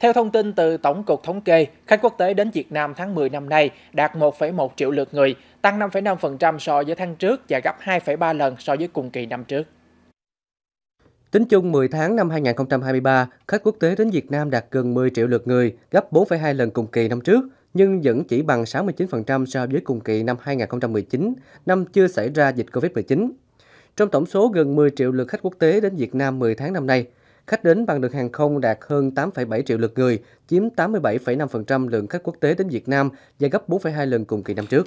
Theo thông tin từ Tổng cục Thống kê, khách quốc tế đến Việt Nam tháng 10 năm nay đạt 1,1 triệu lượt người, tăng 5,5% so với tháng trước và gấp 2,3 lần so với cùng kỳ năm trước. Tính chung 10 tháng năm 2023, khách quốc tế đến Việt Nam đạt gần 10 triệu lượt người, gấp 4,2 lần cùng kỳ năm trước, nhưng vẫn chỉ bằng 69% so với cùng kỳ năm 2019, năm chưa xảy ra dịch COVID-19. Trong tổng số gần 10 triệu lượt khách quốc tế đến Việt Nam 10 tháng năm nay, Khách đến bằng đường hàng không đạt hơn 8,7 triệu lượt người, chiếm 87,5% lượng khách quốc tế đến Việt Nam và gấp 4,2 lần cùng kỳ năm trước.